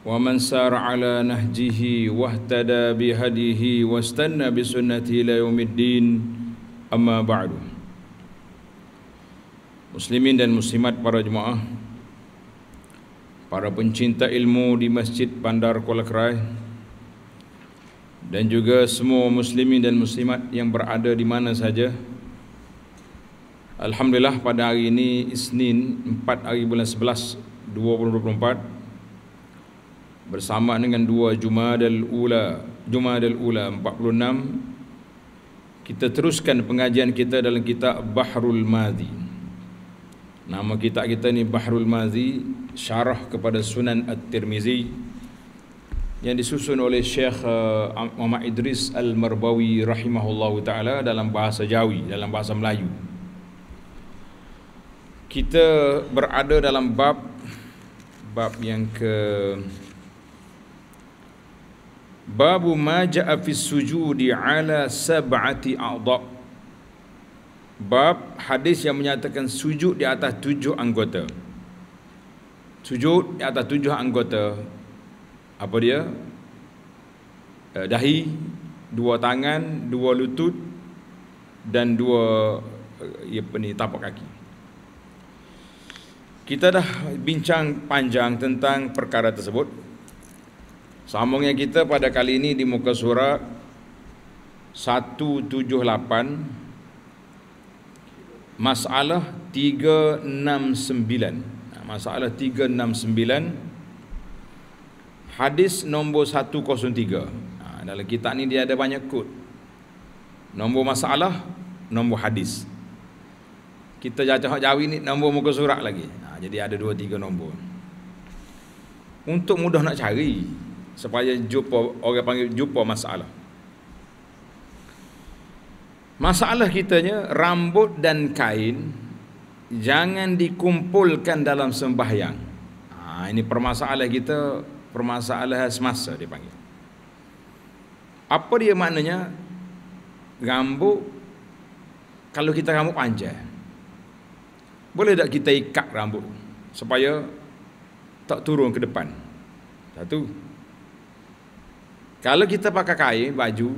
ومن سار على نهجه واهتدى بهديه واستنى بسنته الى يوم الدين اما بعد مسلمين dan muslimat para jemaah para pencinta ilmu di Masjid Bandar Kuala Kerai dan juga semua muslimin dan muslimat yang berada di mana saja Alhamdulillah pada hari ini Isnin 4 hari bulan 11 2024 bersama dengan dua Jumadal Ula Jumadal Ula 46 kita teruskan pengajian kita dalam kitab Bahrul Madi nama kitab kita ni Bahrul Madi syarah kepada Sunan At-Tirmizi yang disusun oleh Syekh uh, Muhammad Idris Al-Marbawi rahimahullahu taala dalam bahasa Jawi dalam bahasa Melayu kita berada dalam bab bab yang ke Babu maja'a fi sujudi ala sab'ati a'dha. Bab hadis yang menyatakan sujud di atas tujuh anggota. Sujud di atas tujuh anggota. Apa dia? Eh, dahi, dua tangan, dua lutut dan dua eh, apa tapak kaki. Kita dah bincang panjang tentang perkara tersebut. Sambungnya kita pada kali ini di muka surat 178 Masalah 369 Masalah 369 Hadis nombor 103 Dalam kitab ni dia ada banyak kod Nombor masalah Nombor hadis Kita jauh-jauh ni nombor muka surat lagi Jadi ada 2-3 nombor Untuk mudah nak cari supaya jumpa orang panggil jumpa masalah masalah kitanya rambut dan kain jangan dikumpulkan dalam sembahyang ha, ini permasalahan kita permasalahan semasa dia panggil. apa dia maknanya rambut kalau kita rambut panjang boleh tak kita ikat rambut supaya tak turun ke depan satu kalau kita pakai kain baju,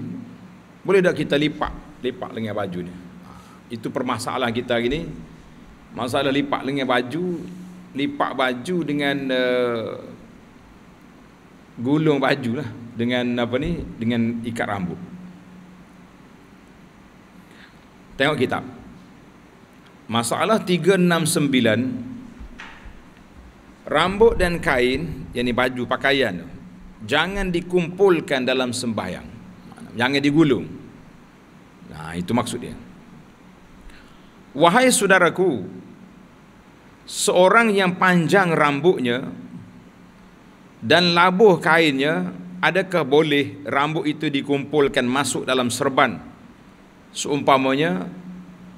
boleh tak kita lipat, lipat lengan baju ni? Itu permasalahan kita hari Masalah lipat lengan baju, lipat baju dengan uh, gulung baju lah dengan apa ni dengan ikat rambut tengok kitab masalah 369 rambut dan kain yang ni baju pakaian jangan dikumpulkan dalam sembahyang jangan digulung nah itu maksud dia. wahai saudaraku seorang yang panjang rambutnya dan labuh kainnya adakah boleh rambut itu dikumpulkan masuk dalam serban seumpamanya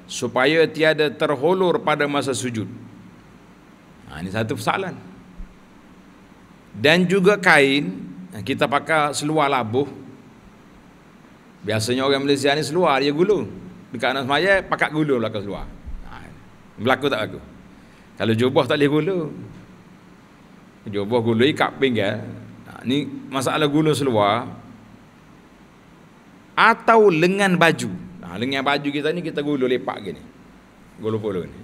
supaya tiada terhulur pada masa sujud nah, ini satu persoalan dan juga kain Eh, kita pakai seluar labuh. Biasanya orang Malaysia ni seluar dia gulung. Dekat anak semaya pakai gulu belakang seluar. Ha, berlaku tak aku? Kalau jubah tak boleh gulung, Jubah gulung ikat pinggir. Ini ha, masalah gulung seluar. Atau lengan baju. Ha, lengan baju kita ni kita gulung lepak gini. gulung polo ni.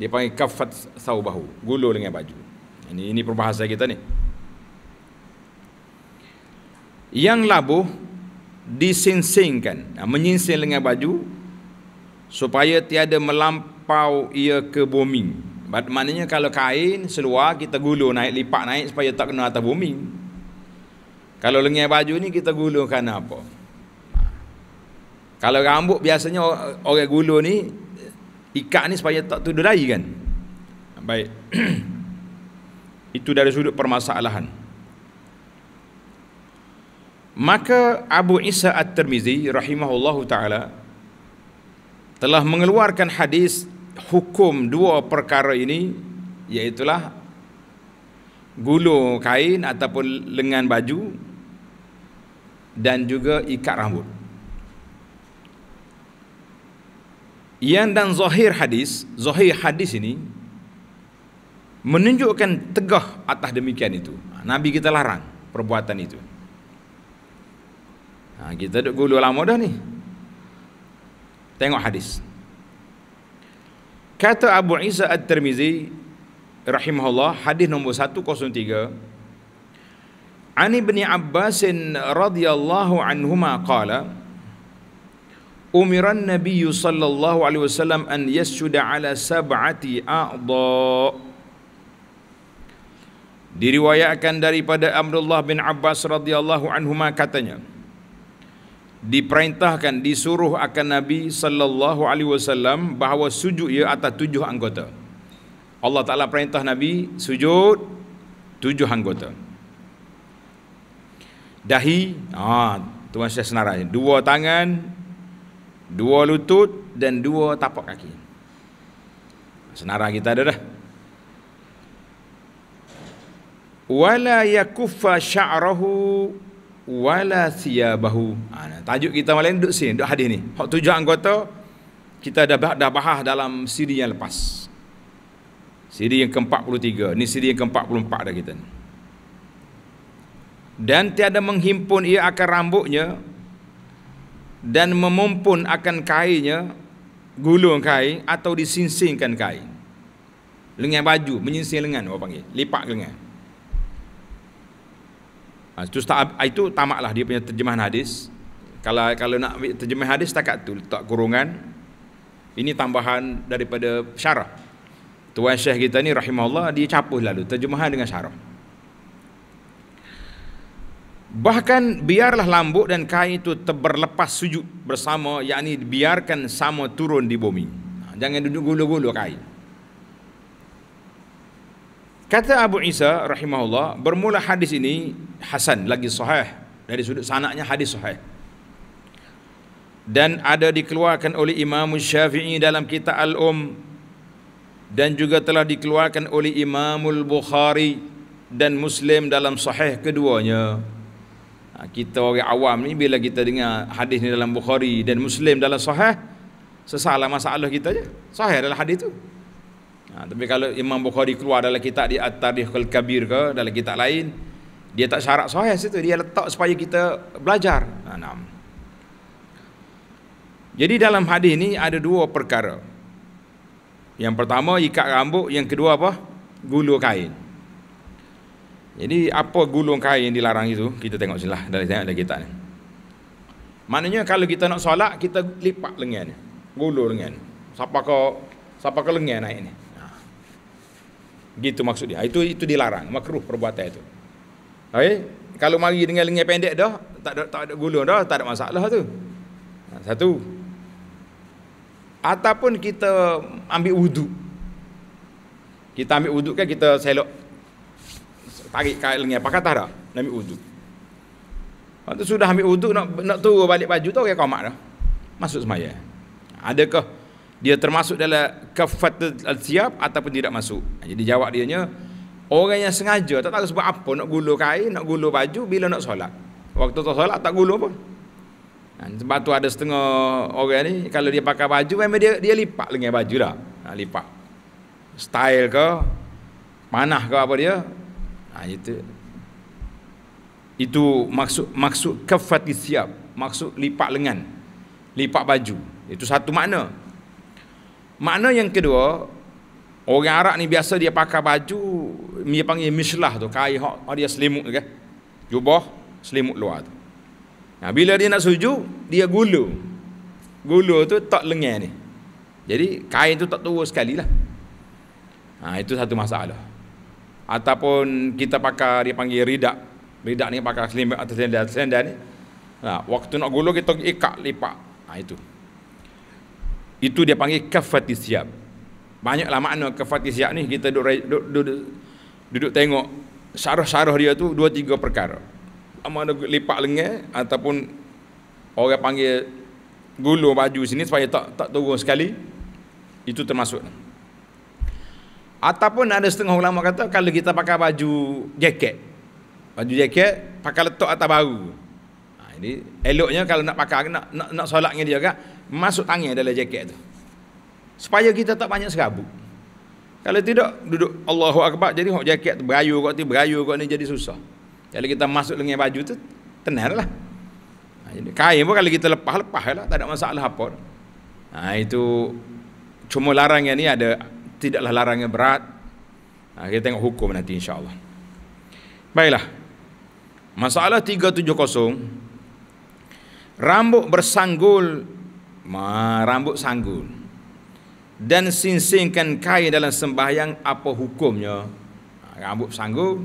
Dia panggil kafat saubahu. gulung lengan baju. Ini, ini perbahasa kita ni yang labuh disinsingkan ha, menyinsing lengan baju supaya tiada melampau ia ke bumi maknanya kalau kain seluar kita gulur naik lipat naik supaya tak kena atas bumi kalau lengan baju ni kita gulur kerana apa kalau rambut biasanya orang gulur ni ikat ni supaya tak tuduh lagi kan baik itu dari sudut permasalahan Maka Abu Isa At-Tirmizi rahimahullahu taala telah mengeluarkan hadis hukum dua perkara ini iaitu gulung kain ataupun lengan baju dan juga ikat rambut. Yang dan zahir hadis, zahir hadis ini menunjukkan tegah atas demikian itu. Nabi kita larang perbuatan itu. Ha, kita duduk guru lama dah ni. Tengok hadis. Kata Abu Isa At-Tirmizi rahimahullah hadis nombor 103 Ani bin Abbas radhiyallahu anhuma qala Umiran Nabi sallallahu alaihi wasallam an yasjuda ala sab'ati a'dha Diriwayatkan daripada Abdullah bin Abbas radhiyallahu anhuma katanya diperintahkan disuruh akan Nabi sallallahu alaihi wasallam bahawa sujud ia atas tujuh anggota. Allah Taala perintah Nabi sujud tujuh anggota. Dahi, ha, tuan saya senarai, dua tangan, dua lutut dan dua tapak kaki. Senarai kita ada dah. Wala yakuffa sya'rahu wala siyabahu. Ha, tajuk kita malam duk sini, duk hadis ni. Hak tujuh anggota kita dah dah bahas dalam siri yang lepas. Siri yang ke-43. Ni siri yang ke-44 dah kita ni. Dan tiada menghimpun ia akan rambutnya dan memumpun akan kainnya gulung kain atau disinsingkan kain. Lengan baju, menyinsing lengan apa panggil. Lipat lengan. Ha, itu ah, itu tamaklah dia punya terjemahan hadis. Kalau kalau nak terjemah hadis tak kat tu letak kurungan. Ini tambahan daripada syarah. Tuan Syekh kita ni rahimahullah dia capuh lalu terjemahan dengan syarah. Bahkan biarlah lambuk dan kain itu terberlepas sujud bersama, yakni biarkan sama turun di bumi. Ha, jangan duduk gulu-gulu kain. Kata Abu Isa rahimahullah bermula hadis ini hasan lagi sahih dari sudut sanaknya hadis sahih. Dan ada dikeluarkan oleh Imam Syafi'i dalam kitab Al-Um dan juga telah dikeluarkan oleh Imamul bukhari dan Muslim dalam sahih keduanya. Ha, kita orang awam ni bila kita dengar hadis ni dalam Bukhari dan Muslim dalam sahih sesalah masalah kita je. Sahih adalah hadis tu. Ha, tapi kalau Imam Bukhari keluar dalam kitab di at al Kabir ke dalam kitab lain, dia tak syarat sahih situ, dia letak supaya kita belajar. Ha, nah. Jadi dalam hadis ni ada dua perkara. Yang pertama ikat rambut, yang kedua apa? Gulung kain. Jadi apa gulung kain yang dilarang itu? Kita tengok sinilah Dari tengok dalam kitab ni. Maknanya kalau kita nak solat kita lipat lengan. Gulung lengan. Siapa kau siapa kau lengan naik ni? Gitu maksud dia. Ah, itu itu dilarang, makruh perbuatan itu. Okey, kalau mari dengan lengan pendek dah, tak ada tak ada gulung dah, tak ada masalah tu. Ha, satu. Ataupun kita ambil wuduk. Kita ambil wuduk kan kita selok tarik kain lengan pakai tak ada. Ambil wuduk. Waktu sudah ambil wuduk nak nak turun balik baju tu orang okay, komak dah. Masuk semaya. Adakah dia termasuk dalam kafatul al-thiyab ataupun tidak masuk. Ha, jadi jawab dianya orang yang sengaja tak tahu sebab apa nak gulur kain, nak gulur baju bila nak solat. Waktu tak solat tak gulur pun. Dan ha, sebab tu ada setengah orang ni kalau dia pakai baju memang dia dia lipat lengan baju dah. Ha, lipat. Style ke panah ke apa dia? Ha, itu itu maksud maksud kafatul siap maksud lipat lengan lipat baju itu satu makna Makna yang kedua, orang Arab ni biasa dia pakai baju, dia panggil mislah tu, kain hak dia selimut kan. Jubah selimut luar tu. Nah, bila dia nak suju dia gulu. Gulu tu tak lengan ni. Jadi kain tu tak turun sekali lah. Ha, itu satu masalah. Ataupun kita pakai dia panggil ridak. Ridak ni pakai selimut atas selendang, selendang ni. Nah waktu nak gulu kita ikat lipat. Ha, itu. Itu dia panggil kafati siap. Banyaklah makna kafati siap ni kita duduk duduk, duduk, duduk tengok syarah-syarah dia tu dua tiga perkara. Sama ada lipat lengan ataupun orang panggil gulung baju sini supaya tak tak turun sekali. Itu termasuk. Ataupun ada setengah ulama kata kalau kita pakai baju jaket. Baju jaket pakai letak atas baru. Ha, ini eloknya kalau nak pakai nak nak, nak solat dengan dia kan masuk angin dalam jaket tu supaya kita tak banyak serabut kalau tidak duduk Allahu Akbar jadi hok jaket tu berayu kok tu berayu kok ni jadi susah kalau kita masuk dengan baju tu tenar lah ha, jadi kain pun kalau kita lepas lepas lah tak ada masalah apa ha, itu cuma larangnya ni ada tidaklah larangnya berat ha, kita tengok hukum nanti insyaAllah baiklah masalah 370 rambut bersanggul rambut sanggul dan sinsingkan kain dalam sembahyang apa hukumnya ha, rambut sanggul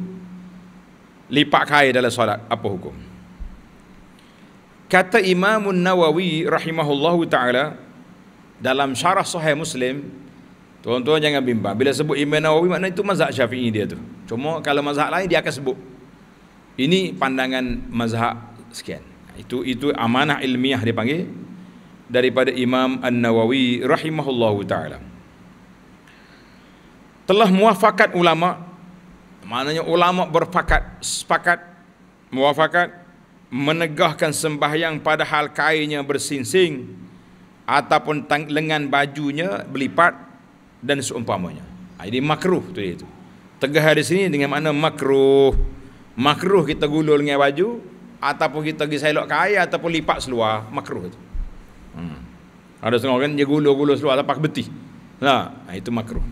lipat kain dalam solat apa hukum kata Imam Nawawi rahimahullahu taala dalam syarah sahih Muslim tuan-tuan jangan bimbang bila sebut Imam Nawawi makna itu mazhab Syafi'i dia tu cuma kalau mazhab lain dia akan sebut ini pandangan mazhab sekian itu itu amanah ilmiah dia panggil daripada Imam An-Nawawi rahimahullahu taala. Telah muafakat ulama, maknanya ulama berfakat, sepakat muafakat menegahkan sembahyang padahal kainnya bersinsing ataupun tang- lengan bajunya berlipat dan seumpamanya. Ha, ini makruh tu itu. Tegah di sini dengan makna makruh. Makruh kita gulul dengan baju ataupun kita pergi selok kain ataupun lipat seluar makruh itu. Hmm. Ada setengah orang dia gulur-gulur seluar lapak betih. Nah, ha, ha, itu makruh.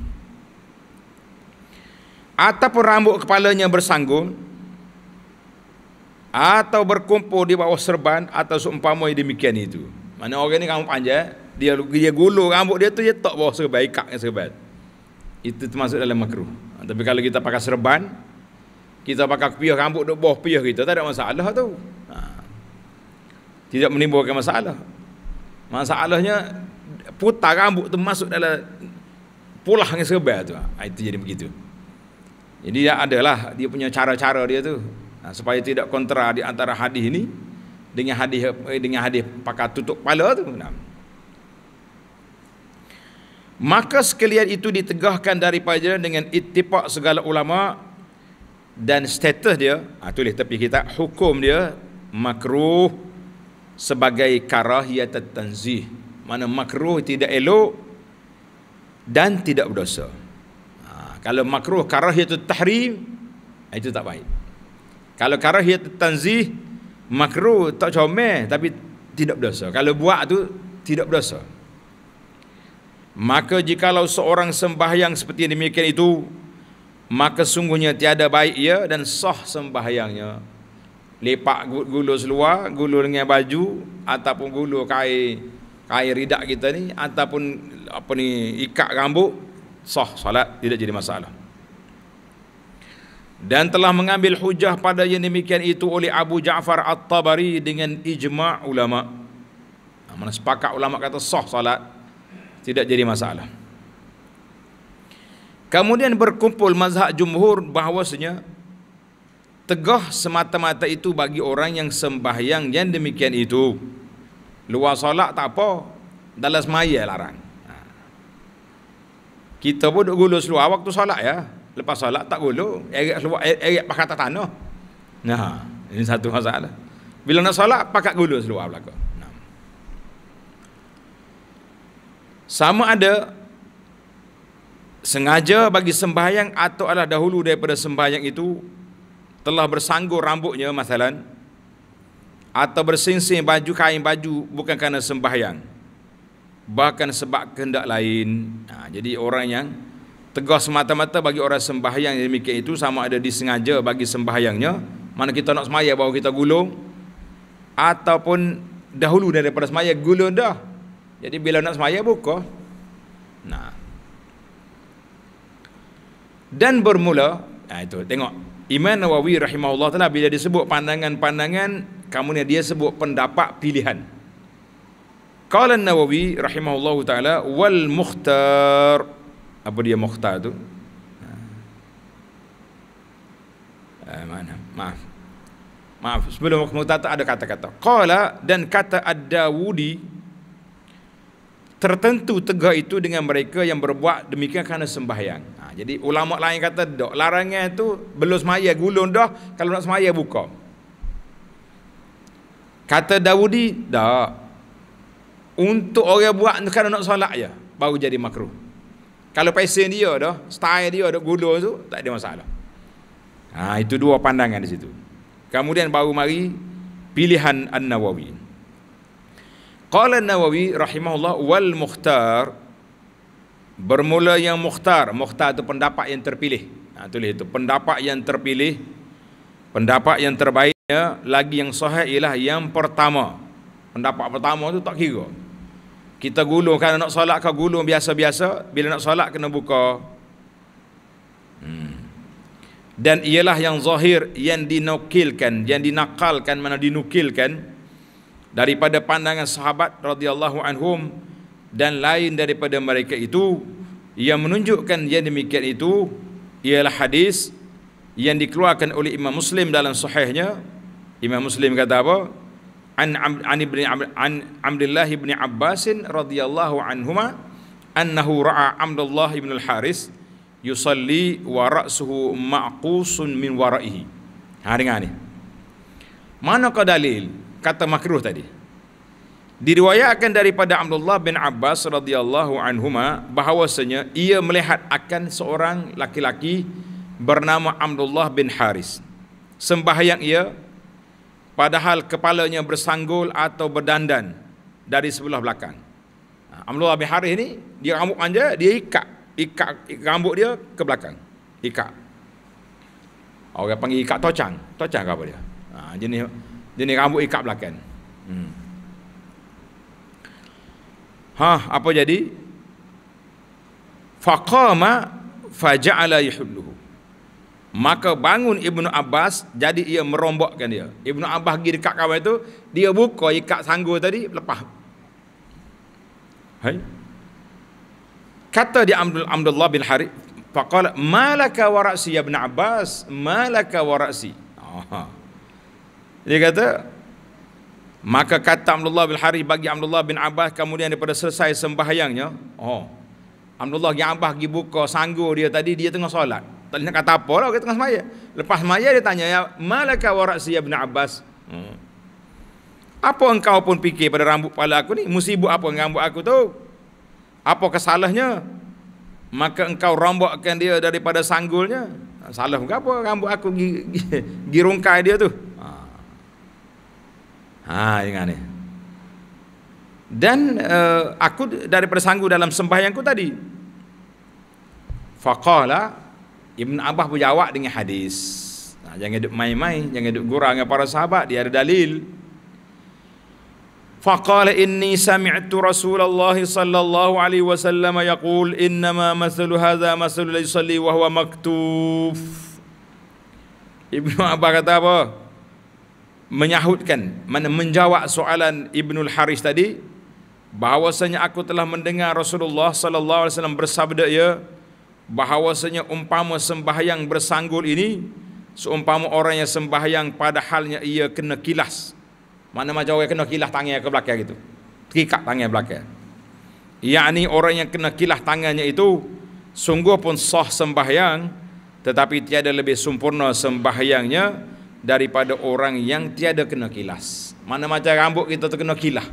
Ataupun rambut kepalanya bersanggul atau berkumpul di bawah serban atau seumpama demikian itu. Mana orang ni rambut panjang, dia dia gulur rambut dia tu dia tak bawah serban, ikatnya serban. Itu termasuk dalam makruh. Ha, tapi kalau kita pakai serban, kita pakai kepiah rambut duk bawah piah kita, tak ada masalah tu. Ha. Tidak menimbulkan masalah. Masalahnya putar rambut tu masuk dalam pulah dengan serba tu. Ha, itu jadi begitu. Jadi dia adalah dia punya cara-cara dia tu. Nah, ha, supaya tidak kontra di antara hadis ini dengan hadis eh, dengan hadis pakai tutup kepala tu. Nah. Maka sekalian itu ditegahkan daripada dengan ittifaq segala ulama dan status dia, ah, tulis tepi kita hukum dia makruh sebagai karahiyat tanzih mana makruh tidak elok dan tidak berdosa ha, kalau makruh karahiyat tahrim itu tak baik kalau karahiyat tanzih makruh tak comel tapi tidak berdosa kalau buat tu tidak berdosa Maka jikalau seorang sembahyang seperti demikian itu, maka sungguhnya tiada baik ia dan sah sembahyangnya lepak gulur seluar, gulur dengan baju ataupun gulur kain kain ridak kita ni ataupun apa ni ikat rambut sah salat tidak jadi masalah. Dan telah mengambil hujah pada yang demikian itu oleh Abu Ja'far At-Tabari dengan ijma' ulama. Ha, mana sepakat ulama kata sah salat tidak jadi masalah. Kemudian berkumpul mazhab jumhur bahawasanya tegah semata-mata itu bagi orang yang sembahyang yang demikian itu luar solat tak apa dalam semaya larang ha. kita pun duduk gulus luar waktu solat ya lepas solat tak gulus e-, erik pakai atas tanah nah ini satu masalah bila nak solat pakai gulus luar belakang Sama ada sengaja bagi sembahyang atau adalah dahulu daripada sembahyang itu telah bersanggur rambutnya masalan atau bersingsing baju kain baju bukan kerana sembahyang bahkan sebab kehendak lain ha, jadi orang yang tegas mata mata bagi orang sembahyang yang demikian itu sama ada disengaja bagi sembahyangnya mana kita nak semaya bawa kita gulung ataupun dahulu daripada semaya gulung dah jadi bila nak semaya buka nah dan bermula nah ha, itu tengok Imam Nawawi rahimahullah telah bila disebut pandangan-pandangan kamu ni dia sebut pendapat pilihan. Qala Nawawi rahimahullah taala wal mukhtar apa dia mukhtar tu? Ha. Eh, mana? Maaf. Maaf, sebelum mukhtar tu ada kata-kata. Qala dan kata Ad-Dawudi tertentu tegak itu dengan mereka yang berbuat demikian kerana sembahyang jadi ulama lain kata dok larangan tu belum semaya gulung dah kalau nak semaya buka. Kata Dawudi, dak. Untuk orang buat tu kalau nak solat je baru jadi makruh. Kalau pesen dia dah, style dia dok gulung tu tak ada masalah. Ha, itu dua pandangan di situ. Kemudian baru mari pilihan An-Nawawi. Qala An-Nawawi rahimahullah wal mukhtar Bermula yang mukhtar, mukhtar itu pendapat yang terpilih. Ha, tulis itu, pendapat yang terpilih, pendapat yang terbaiknya, lagi yang sahih ialah yang pertama. Pendapat pertama itu tak kira. Kita gulung, kalau nak solat kau gulung biasa-biasa, bila nak solat kena buka. Hmm. Dan ialah yang zahir, yang dinukilkan, yang dinakalkan, mana dinukilkan, daripada pandangan sahabat radhiyallahu anhum, dan lain daripada mereka itu yang menunjukkan yang demikian itu ialah hadis yang dikeluarkan oleh Imam Muslim dalam sahihnya Imam Muslim kata apa an an ibn an Abdullah ibn Abbas radhiyallahu anhuma annahu ra'a Abdullah ibn al-Haris yusalli wa ra'suhu ma'qusun min wara'ihi ha dengar ni mana dalil kata makruh tadi Diriwayatkan daripada Abdullah bin Abbas radhiyallahu anhu bahawasanya ia melihat akan seorang laki-laki bernama Abdullah bin Haris. Sembahyang ia padahal kepalanya bersanggul atau berdandan dari sebelah belakang. Ha, Abdullah bin Haris ni dia rambut aja dia ikat, ikat rambut dia ke belakang. Ikat. Orang panggil ikat tocang, tocang ke apa dia? Ha, jenis jenis rambut ikat belakang. Hmm. Ha, apa jadi? Faqama faja'ala yuhibbuhu. Maka bangun Ibnu Abbas jadi ia merombakkan dia. Ibnu Abbas pergi dekat kawan itu, dia buka ikat sanggul tadi lepas. Hai. Kata dia Abdul Abdullah bin Harith, faqala malaka wa ya Ibnu Abbas, malaka wa Dia kata, Maka kata Abdullah bin Harith bagi Abdullah bin Abbas kemudian daripada selesai sembahyangnya, oh. Abdullah bin Abbas pergi buka sanggul dia tadi dia tengah solat. Tak nak kata apa lah, dia tengah semaya. Lepas semaya dia tanya, ya, malaka waraksi ibn Abbas. Hmm. Apa engkau pun fikir pada rambut kepala aku ni? Musibah apa dengan rambut aku tu? Apa kesalahnya? Maka engkau rombokkan dia daripada sanggulnya. Salah ke apa rambut aku girungkai dia tu? Ha ingat ni. Dan uh, aku daripada sanggu dalam sembahyangku tadi. Faqala Ibn Abbas berjawab dengan hadis. Nah, ha, jangan duduk main-main, jangan duduk gurau dengan para sahabat, dia ada dalil. Faqala inni sami'tu Rasulullah sallallahu alaihi wasallam yaqul innama mathalu hadha mathalu li wa huwa maktuf. Ibn Abbas kata apa? menyahutkan mana menjawab soalan Ibnu Al-Haris tadi bahawasanya aku telah mendengar Rasulullah sallallahu alaihi wasallam bersabda ya bahawasanya umpama sembahyang bersanggul ini seumpama orang yang sembahyang pada halnya ia kena kilas mana macam orang yang kena kilas tangan ke belakang gitu terikat tangan belakang yakni orang yang kena kilah tangannya itu sungguh pun sah sembahyang tetapi tiada lebih sempurna sembahyangnya daripada orang yang tiada kena kilas. Mana macam rambut kita terkena kilah.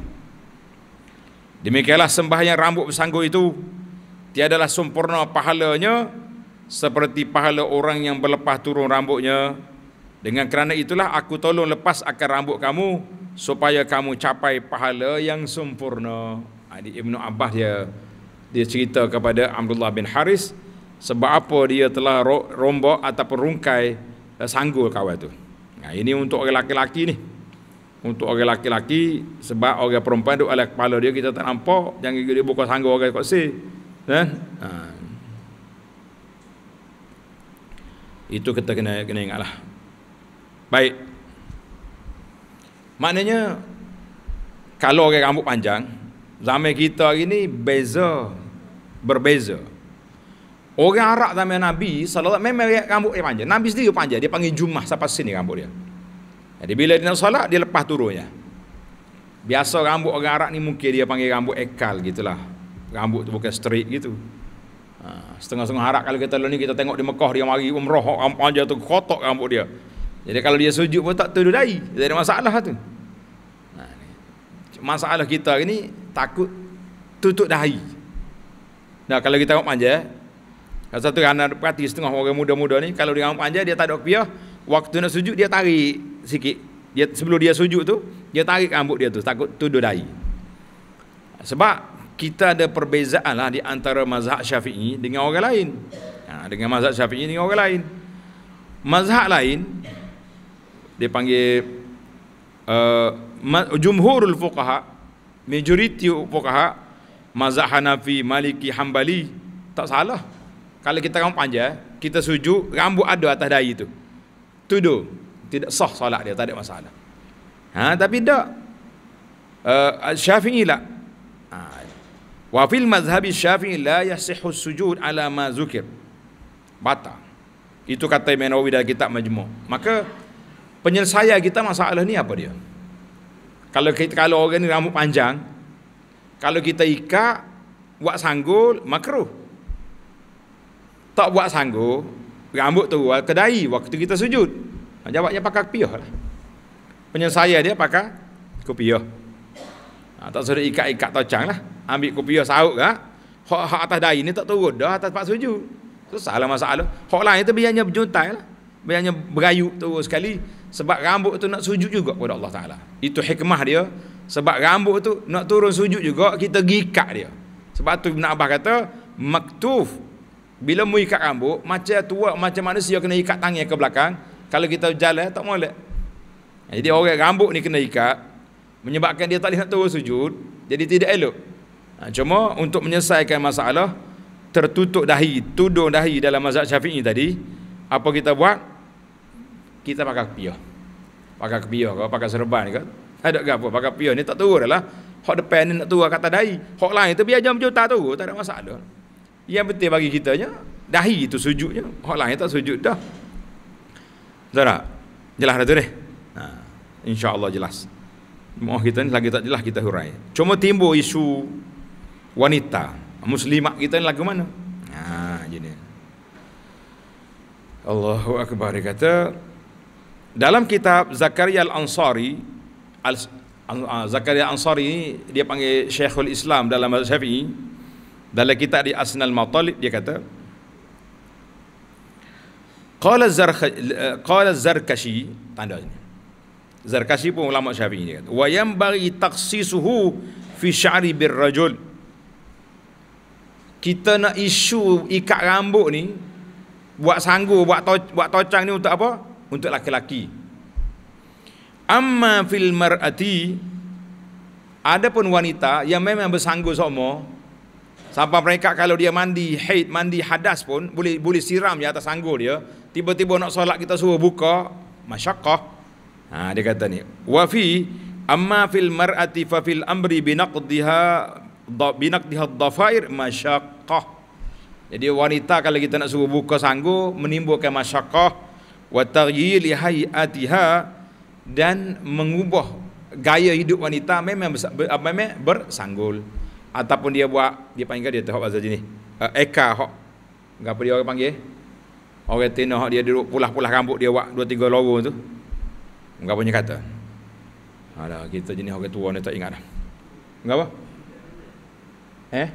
Demikianlah sembahyang rambut bersanggul itu tiadalah sempurna pahalanya seperti pahala orang yang berlepas turun rambutnya. Dengan kerana itulah aku tolong lepas akan rambut kamu supaya kamu capai pahala yang sempurna. Adi Ibnu Abbas dia dia cerita kepada Abdullah bin Haris sebab apa dia telah rombok ataupun rungkai eh, sanggul kawan itu. Nah, ini untuk orang laki-laki ni. Untuk orang laki-laki sebab orang perempuan duk alah kepala dia kita tak nampak, jangan dia buka sanggup orang kat si. Kan? Ha. Itu kita kena kena ingat lah. Baik. Maknanya kalau orang rambut panjang, zaman kita hari ni beza berbeza. Orang Arab zaman Nabi salat memang riak rambut dia panjang. Nabi sendiri panjang. Dia panggil Jumah sampai sini rambut dia. Jadi bila dia nak salat dia lepas turunnya. Biasa rambut orang Arab ni mungkin dia panggil rambut ekal gitulah. Rambut tu bukan straight gitu. Ha, setengah-setengah Arab kalau kita lalu ni kita tengok di Mekah dia mari umrah rambut panjang tu kotak rambut dia. Jadi kalau dia sujud pun tak terdudai. Jadi ada masalah tu. Ha, masalah kita ni takut tutup dahi. Nah kalau kita tengok panjang satu anak perhati setengah orang muda-muda ni kalau dia panjang dia tak ada kepiah ya. waktu nak sujud dia tarik sikit dia, sebelum dia sujud tu dia tarik rambut dia tu takut tu dodai sebab kita ada perbezaan lah di antara mazhab syafi'i dengan orang lain ha, dengan mazhab syafi'i dengan orang lain mazhab lain dia panggil uh, jumhurul fuqaha majoriti fuqaha mazhab Hanafi, Maliki, Hambali tak salah kalau kita rambut panjang, kita sujud, rambut ada atas dahi itu. Itu do. Tidak sah solat dia, tak ada masalah. Ha, tapi tak. Uh, syafi'i lah. Ha. Wa fil mazhabi syafi'i la yasihu sujud ala ma zukir. Bata. Itu kata Imam Nawawi dalam kitab Majmu'. Maka penyelesaian kita masalah ni apa dia? Kalau kita kalau orang ni rambut panjang, kalau kita ikat buat sanggul makruh tak buat sanggup rambut tu ah, kedai waktu kita sujud ah, jawabnya pakai kopiah lah. penyelesaian dia pakai kopiah ha, ah, tak suruh ikat-ikat tocang lah ambil kopiah sahut kan hak, hak atas dahi ni tak turun dah atas tempat sujud Tu salah masalah hak lain tu biarnya berjuntai lah biarnya berayuk terus sekali sebab rambut tu nak sujud juga kepada Allah Ta'ala itu hikmah dia sebab rambut tu nak turun sujud juga kita gikat dia sebab tu Ibn Abbas kata maktuf bila mu ikat rambut, macam tua macam manusia kena ikat tangan ke belakang. Kalau kita jalan tak boleh. Eh, jadi orang rambut ni kena ikat menyebabkan dia tak boleh nak turun sujud, jadi tidak elok. Ha, cuma untuk menyelesaikan masalah tertutup dahi, tudung dahi dalam mazhab Syafi'i tadi, apa kita buat? Kita pakai kepiah. Pakai kepiah ke, pakai serban ke. Tak ada apa, pakai kepiah ni tak turun lah. Hak depan ni nak turun kata dahi. Hak lain tu biar jam juta turun, tak ada masalah. Yang penting bagi kita je Dahi itu sujudnya orang lain tak sujud dah Betul tak? Jelas dah tu ni? Ha. InsyaAllah jelas Mohon kita ni lagi tak jelas kita hurai Cuma timbul isu Wanita Muslimat kita ni lagu mana? Ha, jenis Allahu Akbar dia kata Dalam kitab Zakaria Al-Ansari Al- Zakaria ansari ni Dia panggil Syekhul Islam dalam mazhab Syafi'i dalam kitab di Asnal Matalib dia kata Qala Zarkashi Qala Zarkashi tanda ini Zarkashi pun ulama Syafi'i dia kata wa yanbaghi taqsisuhu fi sya'ri bir kita nak isu ikat rambut ni buat sanggul buat to, buat tocang ni untuk apa untuk laki-laki amma fil mar'ati adapun wanita yang memang bersanggul semua. Sampai mereka kalau dia mandi haid, mandi hadas pun boleh boleh siram di atas anggul dia. Tiba-tiba nak solat kita suruh buka, masyaqqah. Ha dia kata ni, wa fi amma fil mar'ati fa fil amri binaqdiha binaqdiha dhafair masyaqqah. Jadi wanita kalau kita nak suruh buka sanggul menimbulkan masyaqqah wa taghyili hayatiha dan mengubah gaya hidup wanita memang memang bersanggul. Ber, ber, ber, ber, ber, ber, ber, ber, ataupun dia buat dia panggil dia tahu pasal jenis uh, Eka hok apa dia orang panggil orang Tino, hok dia duduk pulah-pulah rambut dia buat dua tiga lorong tu enggak punya kata ada kita jenis orang tua ni tak ingat dah enggak apa eh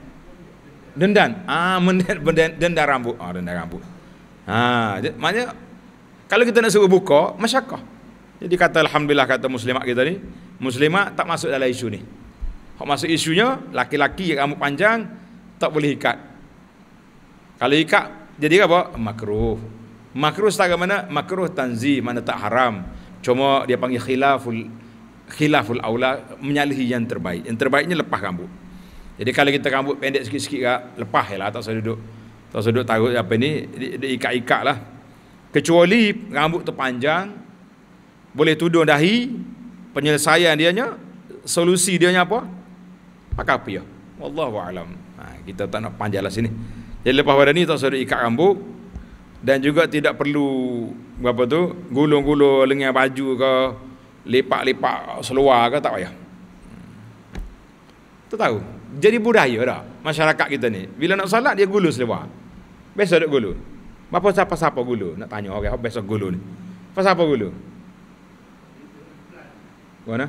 dendan ah mendendan dendan rambut ah dendan rambut ha ah, maknanya kalau kita nak suruh buka masyakah jadi kata alhamdulillah kata muslimat kita ni muslimat tak masuk dalam isu ni kalau masuk isunya laki-laki yang rambut panjang tak boleh ikat. Kalau ikat jadi apa? Makruh. Makruh setara mana? Makruh tanzi mana tak haram. Cuma dia panggil khilaful khilaful aula menyalahi yang terbaik. Yang terbaiknya lepas rambut. Jadi kalau kita rambut pendek sikit-sikit kak, lepas lah tak usah duduk. Tak usah duduk takut apa ni, diikat-ikat lah. Kecuali rambut panjang, boleh tudung dahi, penyelesaian dia nya? solusi dia nya apa? pakai apa ya? Wallahu alam. Ha, kita tak nak panjanglah sini. Jadi lepas pada ni tak suruh ikat rambut dan juga tidak perlu apa tu gulung-gulung lengan baju ke lepak-lepak seluar ke tak payah. Tu tahu. Jadi budaya dah ya masyarakat kita ni. Bila nak salat dia gulung seluar. Biasa duk gulung. Bapa siapa-siapa gulu? Nak tanya orang okay, apa biasa gulu ni. Apa siapa gulu? Mana?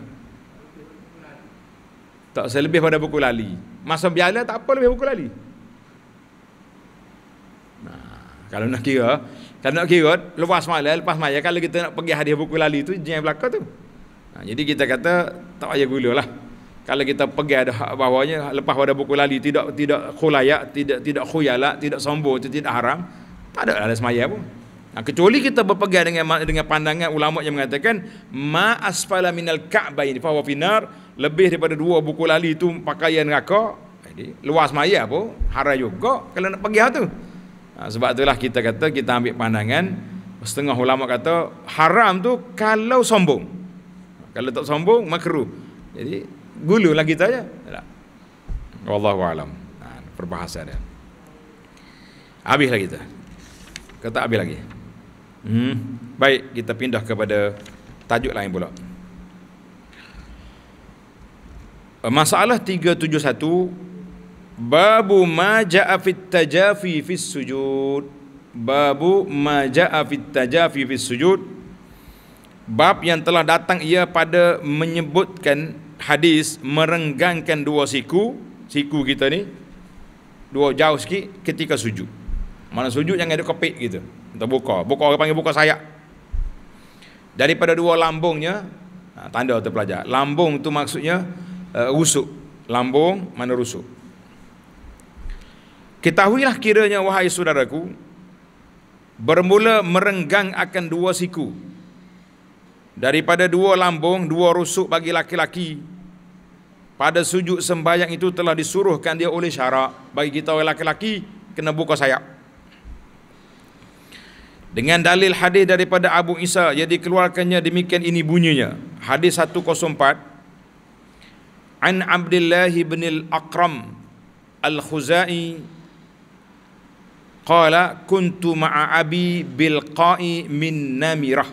Tak selebih pada buku lali. Masa biala tak apa lebih buku lali. Nah, kalau nak kira, kalau nak kira lepas malam lepas maya kalau kita nak pergi hadiah buku lali tu jangan belaka tu. Nah, jadi kita kata tak payah gulalah. Kalau kita pergi ada hak bawahnya lepas pada buku lali tidak tidak khulayak, tidak tidak khuyalak, tidak sombo, itu tidak haram, tak ada alas maya pun. Nah, kecuali kita berpegang dengan dengan pandangan ulama yang mengatakan ma asfala minal ka'bah ini fa finar lebih daripada dua buku lali tu pakaian neraka jadi luas maya apa haram juga kalau nak pergi tu ha, sebab itulah kita kata kita ambil pandangan setengah ulama kata haram tu kalau sombong kalau tak sombong makruh jadi gulu lagi tu aja tak wallahu alam ha, perbahasan dia habis lagi tu kata habis lagi hmm. baik kita pindah kepada tajuk lain pula Eh, masalah 371 Babu ma ja'a fit tajafi fis sujud Babu ma ja'a fit tajafi fis sujud Bab yang telah datang ia pada menyebutkan hadis merenggangkan dua siku siku kita ni dua jauh sikit ketika sujud mana sujud yang ada kepik gitu kita buka buka orang panggil buka sayap daripada dua lambungnya ha, tanda tu pelajar lambung tu maksudnya uh, rusuk lambung mana rusuk ketahuilah kiranya wahai saudaraku bermula merenggang akan dua siku daripada dua lambung dua rusuk bagi laki-laki pada sujud sembahyang itu telah disuruhkan dia oleh syarak bagi kita oleh laki-laki kena buka sayap dengan dalil hadis daripada Abu Isa jadi dikeluarkannya demikian ini bunyinya hadis 104 An عن عبد الله بن الأكرم الخزائي قال كنت مع bil Qai min Namirah."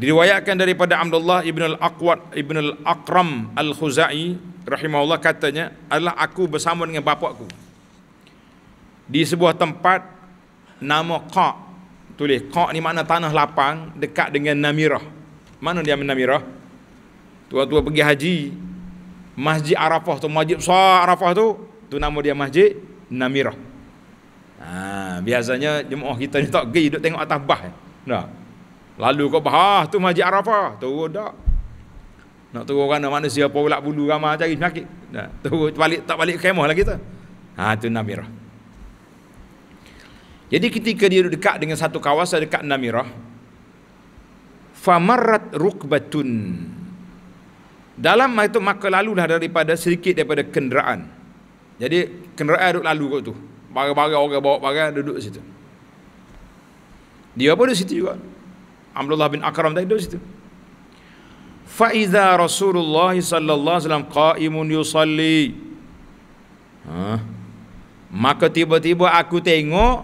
Diriwayatkan daripada Abdullah ibn al-Aqwat ibn al-Aqram al-Khuzai rahimahullah katanya adalah aku bersama dengan bapakku di sebuah tempat nama Qa' tulis Qa' ni makna tanah lapang dekat dengan Namirah mana dia Namirah tua-tua pergi haji Masjid Arafah tu Masjid besar Arafah tu tu nama dia Masjid Namirah ha, biasanya jemaah kita ni tak pergi duduk tengok atas bah nah. lalu kau bah tu Masjid Arafah tu, tak nak turun kerana manusia pun pula bulu ramai cari penyakit nah. turun balik, tak balik kemah lah kita ha, tu Namirah jadi ketika dia duduk dekat dengan satu kawasan dekat Namirah Famarat rukbatun dalam itu maka lalulah daripada sedikit daripada kenderaan. Jadi kenderaan duduk lalu kot tu. Barang-barang orang bawa barang duduk situ. Dia pun duduk situ juga. Abdullah bin Akram tadi duduk situ. Fa iza Rasulullah sallallahu alaihi wasallam qaimun yusalli. Ha? Maka tiba-tiba aku tengok